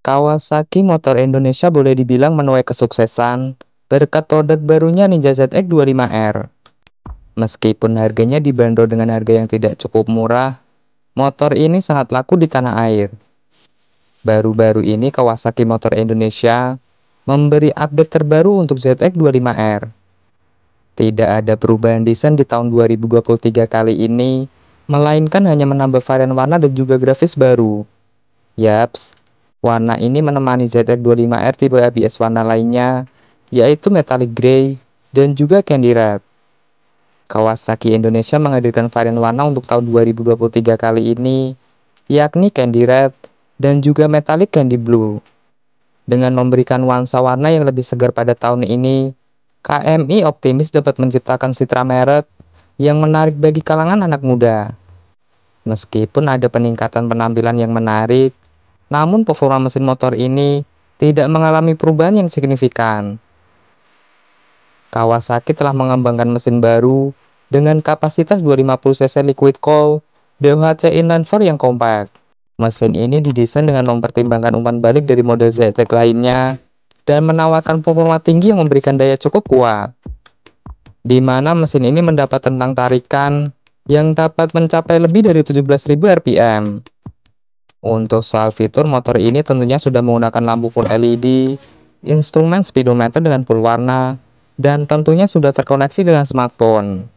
Kawasaki Motor Indonesia boleh dibilang menuai kesuksesan berkat produk barunya Ninja ZX 25R. Meskipun harganya dibanderol dengan harga yang tidak cukup murah, motor ini sangat laku di tanah air. Baru-baru ini Kawasaki Motor Indonesia memberi update terbaru untuk ZX 25R. Tidak ada perubahan desain di tahun 2023 kali ini, melainkan hanya menambah varian warna dan juga grafis baru. Yaps, Warna ini menemani ZX25R tipe ABS warna lainnya, yaitu metallic grey dan juga candy red. Kawasaki Indonesia menghadirkan varian warna untuk tahun 2023 kali ini, yakni candy red dan juga metallic candy blue. Dengan memberikan nuansa warna yang lebih segar pada tahun ini, KMI optimis dapat menciptakan citra merek yang menarik bagi kalangan anak muda. Meskipun ada peningkatan penampilan yang menarik, namun performa mesin motor ini tidak mengalami perubahan yang signifikan. Kawasaki telah mengembangkan mesin baru dengan kapasitas 250 cc liquid coal DOHC inline 4 yang kompak. Mesin ini didesain dengan mempertimbangkan umpan balik dari model ZX lainnya dan menawarkan performa tinggi yang memberikan daya cukup kuat. Di mana mesin ini mendapat tentang tarikan yang dapat mencapai lebih dari 17.000 RPM. Untuk soal fitur, motor ini tentunya sudah menggunakan lampu full LED, instrumen speedometer dengan full warna, dan tentunya sudah terkoneksi dengan smartphone.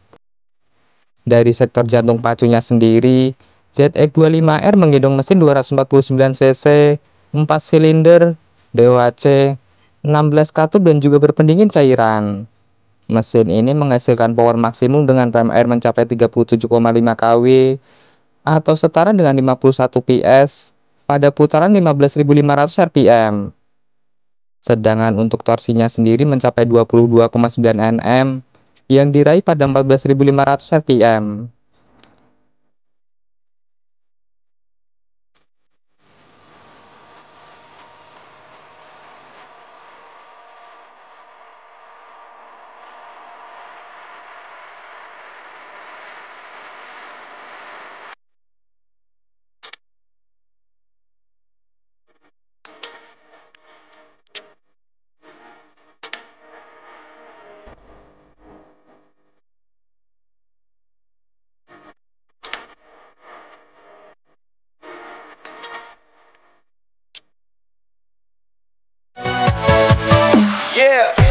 Dari sektor jantung pacunya sendiri, ZX25R menggendong mesin 249cc, 4 silinder, DOHC, 16 katup dan juga berpendingin cairan. Mesin ini menghasilkan power maksimum dengan rem air mencapai 37,5 kW atau setara dengan 51 PS pada putaran 15.500 rpm. Sedangkan untuk torsinya sendiri mencapai 22,9 Nm yang diraih pada 14.500 rpm. Yeah.